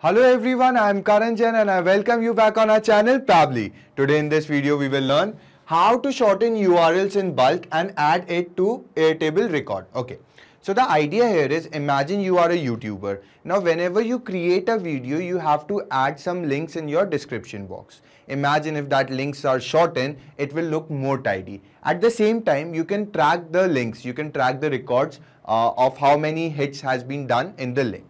Hello everyone, I am Karan Jain and I welcome you back on our channel Pably. Today in this video we will learn how to shorten URLs in bulk and add it to a table record. Okay. So the idea here is imagine you are a YouTuber. Now whenever you create a video, you have to add some links in your description box. Imagine if that links are shortened, it will look more tidy. At the same time, you can track the links. You can track the records uh, of how many hits has been done in the link.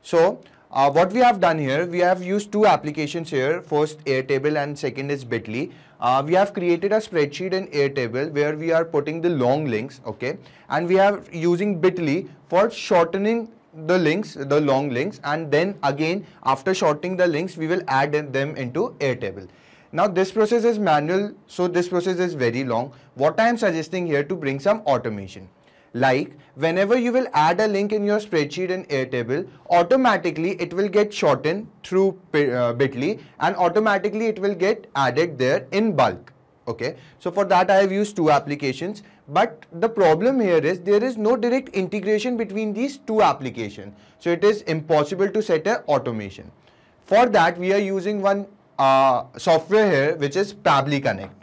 So uh, what we have done here, we have used two applications here, first Airtable and second is Bitly. Uh, we have created a spreadsheet in Airtable where we are putting the long links, okay, and we are using Bitly for shortening the links, the long links, and then again after shortening the links, we will add them into Airtable. Now this process is manual, so this process is very long. What I am suggesting here to bring some automation. Like whenever you will add a link in your spreadsheet in Airtable, automatically it will get shortened through uh, Bitly and automatically it will get added there in bulk. Okay, so for that I have used two applications, but the problem here is there is no direct integration between these two applications. So it is impossible to set an automation. For that we are using one uh, software here which is Pably Connect.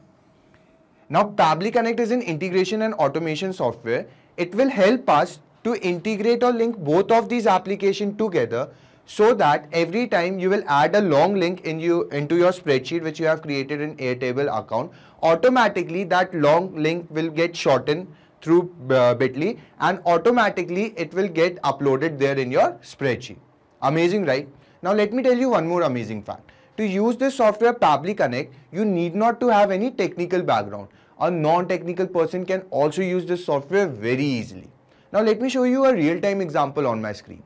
Now Pably Connect is an integration and automation software it will help us to integrate or link both of these applications together so that every time you will add a long link in you into your spreadsheet which you have created in Airtable account, automatically that long link will get shortened through uh, Bitly and automatically it will get uploaded there in your spreadsheet. Amazing, right? Now let me tell you one more amazing fact. To use this software Pabli Connect, you need not to have any technical background a non-technical person can also use this software very easily. Now let me show you a real-time example on my screen.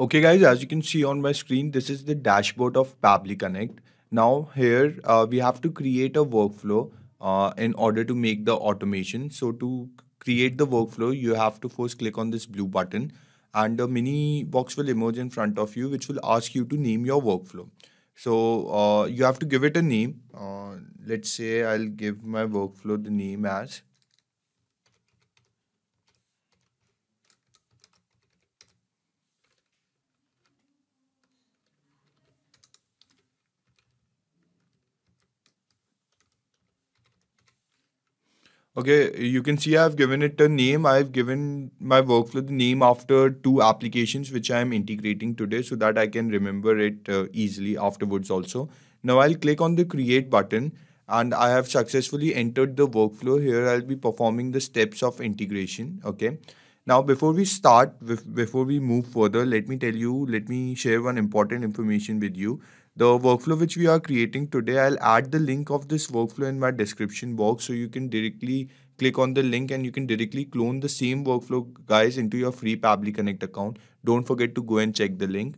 Okay guys, as you can see on my screen, this is the dashboard of Pabli Connect. Now here uh, we have to create a workflow uh, in order to make the automation. So to create the workflow, you have to first click on this blue button and a mini box will emerge in front of you which will ask you to name your workflow. So uh, you have to give it a name. Uh, let's say I'll give my workflow the name as Okay, you can see I've given it a name. I've given my workflow the name after two applications which I'm integrating today so that I can remember it uh, easily afterwards also. Now I'll click on the create button and I have successfully entered the workflow. Here I'll be performing the steps of integration. Okay. Now before we start, before we move further, let me tell you, let me share one important information with you the workflow which we are creating today i'll add the link of this workflow in my description box so you can directly click on the link and you can directly clone the same workflow guys into your free Pabli Connect account. Don't forget to go and check the link.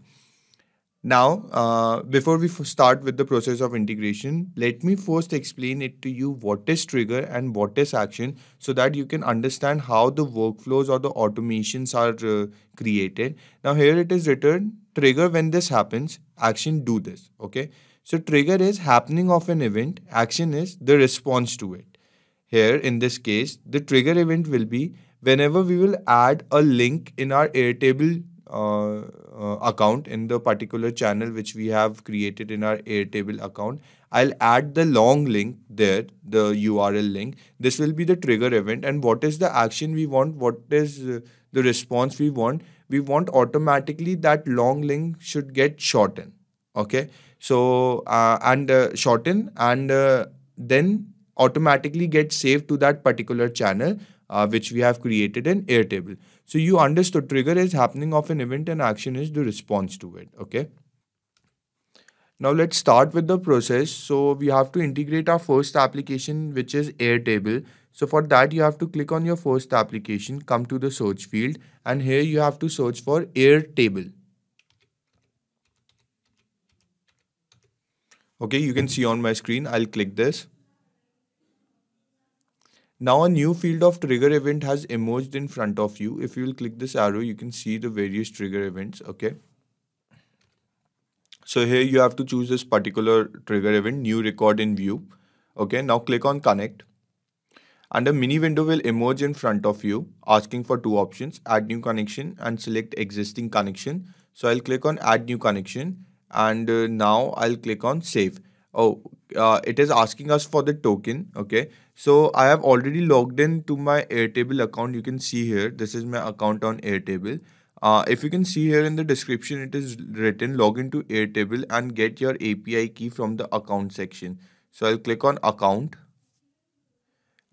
Now, uh, before we start with the process of integration, let me first explain it to you what is trigger and what is action so that you can understand how the workflows or the automations are uh, created. Now, here it is written trigger when this happens, action do this. Okay. So, trigger is happening of an event, action is the response to it. Here, in this case, the trigger event will be whenever we will add a link in our Airtable uh, uh, account in the particular channel which we have created in our Airtable account. I'll add the long link there, the URL link. This will be the trigger event and what is the action we want, what is uh, the response we want. We want automatically that long link should get shortened. Okay, so uh, and uh, shorten and uh, then automatically get saved to that particular channel which we have created in Airtable. So you understood trigger is happening of an event and action is the response to it. Okay. Now let's start with the process. So we have to integrate our first application which is Airtable. So for that you have to click on your first application, come to the search field and here you have to search for Airtable. Okay, you can see on my screen, I'll click this. Now a new field of trigger event has emerged in front of you. If you will click this arrow, you can see the various trigger events. Okay. So here you have to choose this particular trigger event, new record in view. Okay. Now click on connect. And a mini window will emerge in front of you asking for two options, add new connection and select existing connection. So I'll click on add new connection and uh, now I'll click on save oh uh, it is asking us for the token okay so i have already logged in to my airtable account you can see here this is my account on airtable uh, if you can see here in the description it is written login to airtable and get your api key from the account section so i'll click on account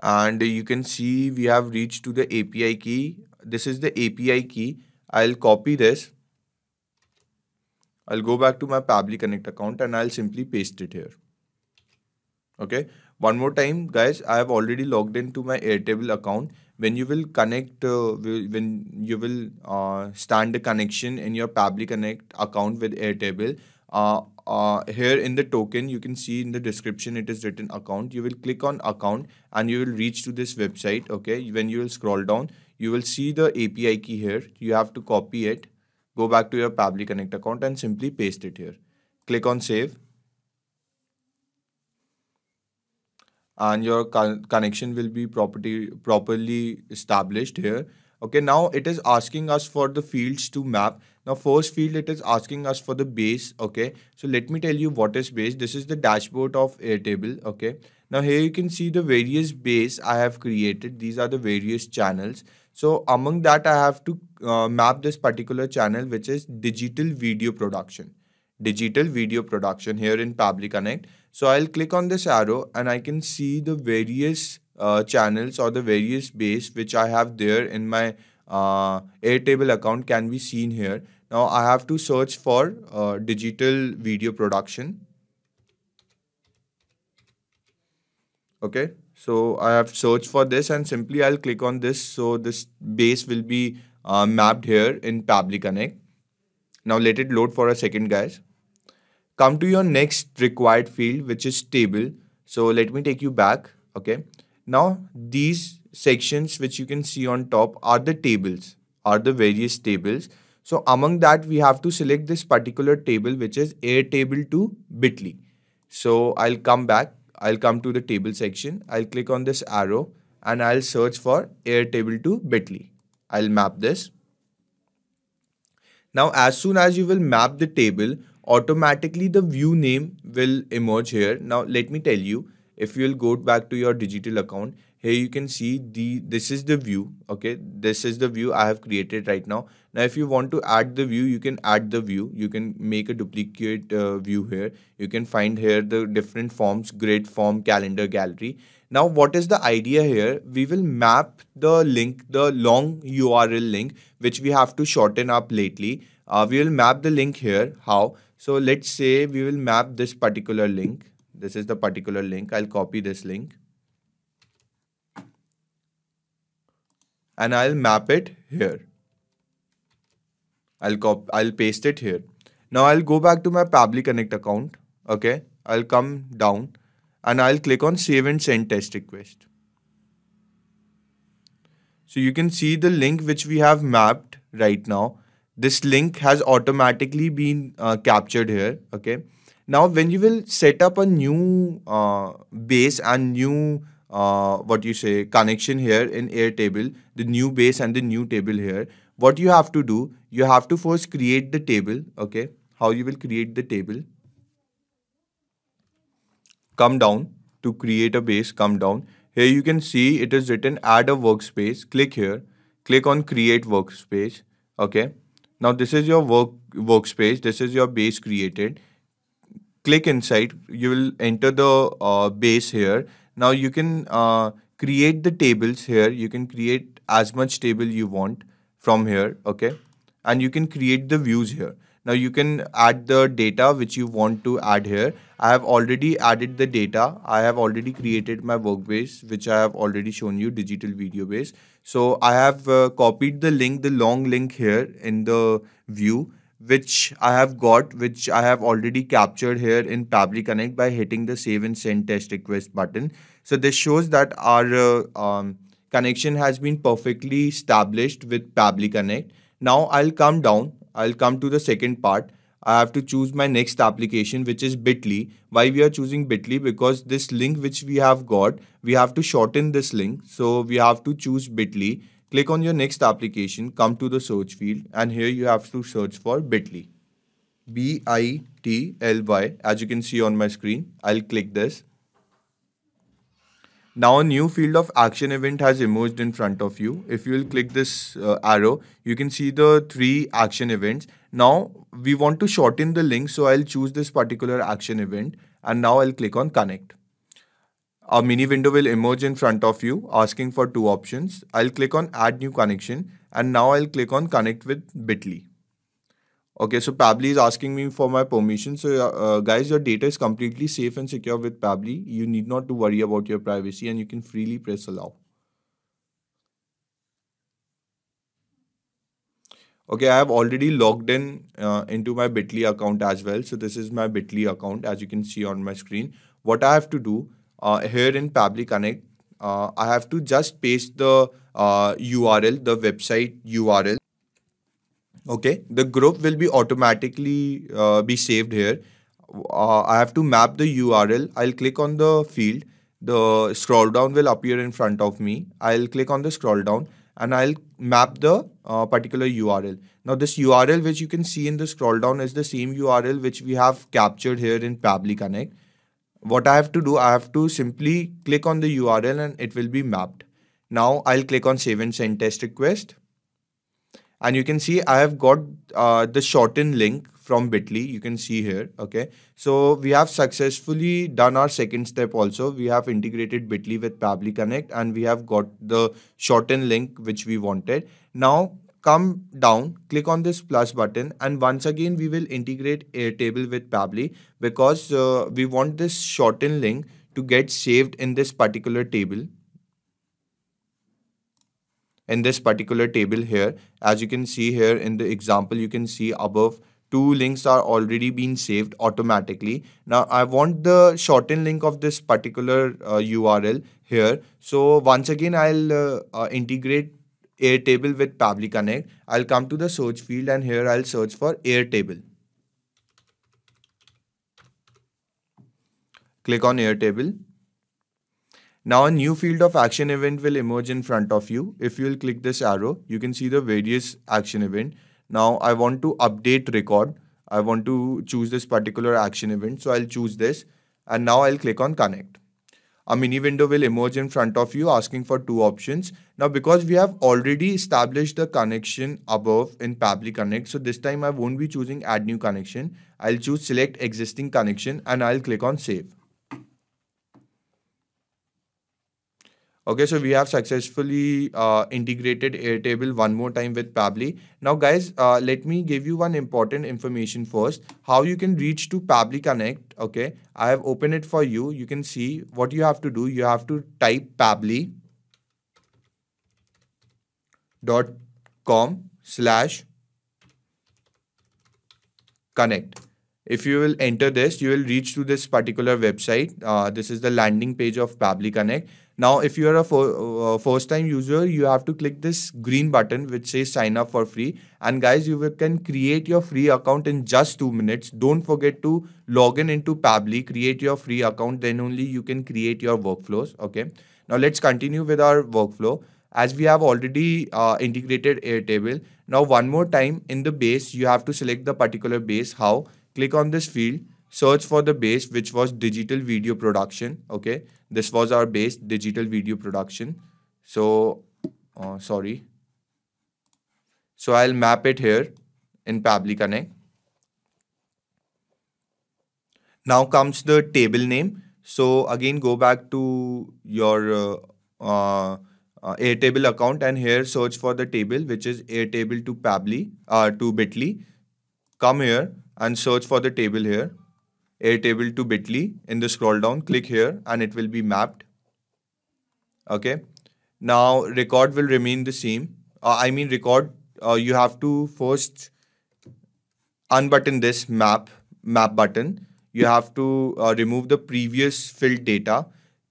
and you can see we have reached to the api key this is the api key i'll copy this I'll go back to my Pabli Connect account and I'll simply paste it here. Okay. One more time, guys, I have already logged into my Airtable account. When you will connect, uh, when you will uh, stand the connection in your Pabli Connect account with Airtable, uh, uh, here in the token you can see in the description it is written account you will click on account and you will reach to this website okay when you will scroll down you will see the api key here you have to copy it Go back to your Pabli Connect account and simply paste it here. Click on save. And your con connection will be property properly established here. Okay, now it is asking us for the fields to map. Now first field, it is asking us for the base. Okay, so let me tell you what is base. This is the dashboard of Airtable. Okay, now here you can see the various base I have created. These are the various channels. So among that, I have to uh, map this particular channel, which is digital video production. Digital video production here in Public Connect. So I'll click on this arrow and I can see the various uh, channels or the various base which I have there in my uh, Airtable account can be seen here. Now I have to search for uh, digital video production. Okay. So I have searched for this and simply I'll click on this. So this base will be uh, mapped here in Pabli Connect. Now let it load for a second guys. Come to your next required field which is table. So let me take you back. Okay. Now these sections which you can see on top are the tables, are the various tables. So among that we have to select this particular table which is table to Bitly. So I'll come back I'll come to the table section. I'll click on this arrow and I'll search for Airtable to Bitly. I'll map this. Now, as soon as you will map the table, automatically the view name will emerge here. Now, let me tell you, if you'll go back to your digital account, here you can see the this is the view okay this is the view i have created right now now if you want to add the view you can add the view you can make a duplicate uh, view here you can find here the different forms grid form calendar gallery now what is the idea here we will map the link the long url link which we have to shorten up lately uh, we will map the link here how so let's say we will map this particular link this is the particular link i'll copy this link and I'll map it here. I'll cop I'll paste it here. Now I'll go back to my Pabli Connect account. Okay. I'll come down and I'll click on save and send test request. So you can see the link which we have mapped right now. This link has automatically been uh, captured here. Okay. Now when you will set up a new uh, base and new uh, what you say connection here in Airtable, the new base and the new table here. What you have to do, you have to first create the table. Okay, how you will create the table? Come down to create a base. Come down here. You can see it is written add a workspace. Click here. Click on create workspace. Okay. Now this is your work workspace. This is your base created. Click inside. You will enter the uh, base here now you can uh, create the tables here. You can create as much table you want from here, okay? And you can create the views here. Now you can add the data which you want to add here. I have already added the data. I have already created my workbase which I have already shown you digital video base. So I have uh, copied the link, the long link here in the view which I have got, which I have already captured here in Pabli Connect by hitting the save and send test request button. So this shows that our uh, um, connection has been perfectly established with Pabli Connect. Now I'll come down, I'll come to the second part. I have to choose my next application which is bit.ly. Why we are choosing bit.ly? Because this link which we have got, we have to shorten this link. So we have to choose bit.ly Click on your next application, come to the search field and here you have to search for bit.ly. B-I-T-L-Y as you can see on my screen. I'll click this. Now a new field of action event has emerged in front of you. If you will click this uh, arrow, you can see the three action events. Now we want to shorten the link so I'll choose this particular action event and now I'll click on connect. A mini window will emerge in front of you asking for two options. I'll click on add new connection and now I'll click on connect with bit.ly. Okay, so Pabli is asking me for my permission. So uh, uh, guys, your data is completely safe and secure with Pabli. You need not to worry about your privacy and you can freely press allow. Okay, I have already logged in uh, into my bit.ly account as well. So this is my bit.ly account as you can see on my screen. What I have to do uh, here in Pabli Connect, uh, I have to just paste the URL, uh, the website URL. Okay, the group will be automatically be saved here. I have to map the URL. I'll click on the field the scroll down will appear in front of me. I'll click on the scroll down and I'll map the uh, particular URL. Now this URL which you can see in the scroll down is the same URL which we have captured here in Pabli Connect what I have to do, I have to simply click on the URL and it will be mapped. Now I'll click on save and send test request. And you can see I have got uh, the shortened link from bit.ly. You can see here. Okay. So we have successfully done our second step also. We have integrated bit.ly with Pably Connect and we have got the shortened link which we wanted. Now come down, click on this plus button and once again we will integrate Airtable with Pably because uh, we want this shortened link to get saved in this particular table in this particular table here as you can see here in the example you can see above two links are already being saved automatically now i want the shortened link of this particular uh, url here so once again i'll uh, uh, integrate Airtable with Pavli Connect. I'll come to the search field and here I'll search for Airtable. Click on Airtable. Now a new field of action event will emerge in front of you. If you'll click this arrow, you can see the various action event. Now I want to update record. I want to choose this particular action event. So I'll choose this and now I'll click on connect a mini window will emerge in front of you asking for two options. Now because we have already established the connection above in Pabli Connect, so this time I won't be choosing add new connection. I'll choose select existing connection and I'll click on save. Okay, so we have successfully uh, integrated Airtable one more time with Pably. Now guys, uh, let me give you one important information first. How you can reach to Pably Connect, okay? I have opened it for you. You can see what you have to do. You have to type com slash connect if you will enter this, you will reach to this particular website. Uh, this is the landing page of Pably Connect. Now, if you are a uh, first time user, you have to click this green button which says sign up for free. And guys, you can create your free account in just two minutes. Don't forget to log in into Pably, create your free account, then only you can create your workflows. Okay. Now, let's continue with our workflow. As we have already uh, integrated Airtable, now one more time in the base, you have to select the particular base. How? Click on this field search for the base which was digital video production okay this was our base digital video production so uh, sorry so i'll map it here in pably connect now comes the table name so again go back to your uh, uh, Airtable account and here search for the table which is Airtable to pably uh, to Bitly. Come here and search for the table here. Airtable to Bitly in the scroll down. Click here and it will be mapped. Okay. Now record will remain the same. Uh, I mean record, uh, you have to first unbutton this map, map button. You have to uh, remove the previous filled data.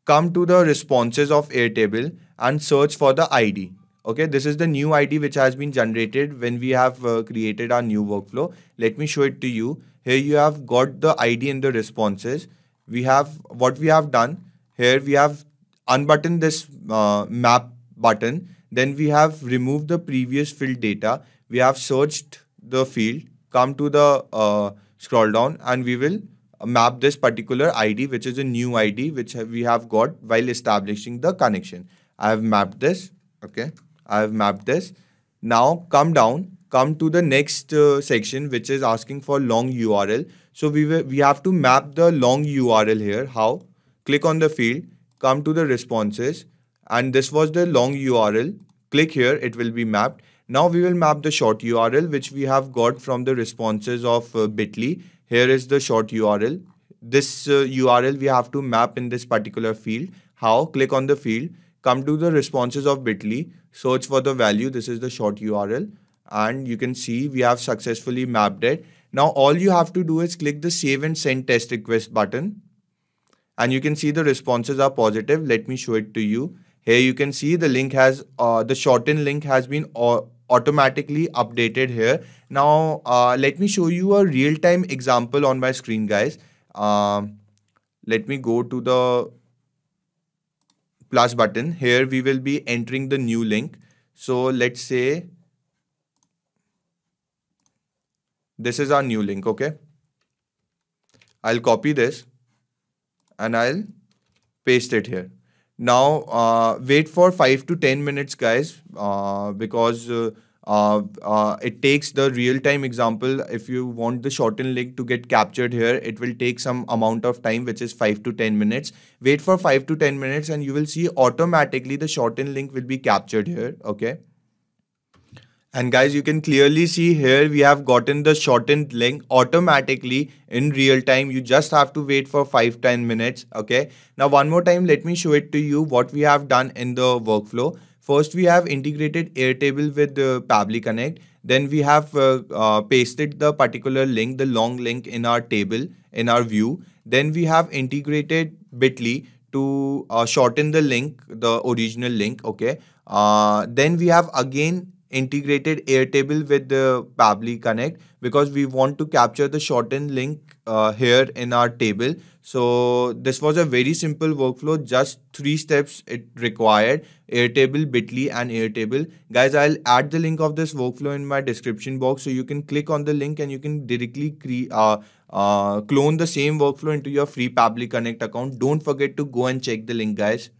Come to the responses of Airtable and search for the ID. Okay, this is the new ID which has been generated when we have uh, created our new workflow. Let me show it to you. Here you have got the ID and the responses. We have what we have done here. We have unbuttoned this uh, map button. Then we have removed the previous field data. We have searched the field, come to the uh, scroll down and we will uh, map this particular ID, which is a new ID, which we have got while establishing the connection. I have mapped this. Okay. I've mapped this. Now come down, come to the next uh, section which is asking for long URL. So we, we have to map the long URL here. How? Click on the field, come to the responses and this was the long URL. Click here, it will be mapped. Now we will map the short URL which we have got from the responses of uh, bit.ly. Here is the short URL. This uh, URL we have to map in this particular field. How? Click on the field come to the responses of Bitly, search for the value. This is the short URL. And you can see we have successfully mapped it. Now, all you have to do is click the save and send test request button. And you can see the responses are positive. Let me show it to you. Here you can see the link has, uh, the shortened link has been uh, automatically updated here. Now, uh, let me show you a real-time example on my screen, guys. Uh, let me go to the plus button. Here we will be entering the new link. So let's say this is our new link, okay? I'll copy this and I'll paste it here. Now, uh, wait for 5 to 10 minutes, guys, uh, because uh, uh, uh, it takes the real-time example. If you want the shortened link to get captured here, it will take some amount of time, which is 5 to 10 minutes. Wait for 5 to 10 minutes and you will see automatically the shortened link will be captured here. Okay. And guys, you can clearly see here we have gotten the shortened link automatically in real time. You just have to wait for 5-10 minutes. Okay. Now, one more time, let me show it to you what we have done in the workflow. First, we have integrated Airtable with uh, Pabli Connect. Then we have uh, uh, pasted the particular link, the long link in our table, in our view. Then we have integrated Bitly to uh, shorten the link, the original link, okay? Uh, then we have again integrated Airtable with the Pabli Connect because we want to capture the shortened link uh, here in our table. So this was a very simple workflow, just three steps it required, Airtable, Bitly and Airtable. Guys, I'll add the link of this workflow in my description box so you can click on the link and you can directly uh, uh, clone the same workflow into your free Pabli Connect account. Don't forget to go and check the link guys.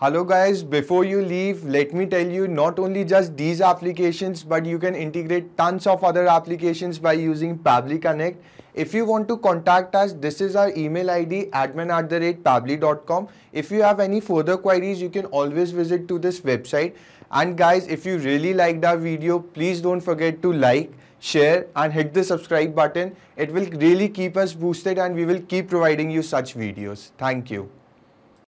Hello guys, before you leave, let me tell you not only just these applications, but you can integrate tons of other applications by using Pabli Connect. If you want to contact us, this is our email ID admin at the rate pabli.com. If you have any further queries, you can always visit to this website. And guys, if you really liked our video, please don't forget to like, share and hit the subscribe button. It will really keep us boosted and we will keep providing you such videos. Thank you.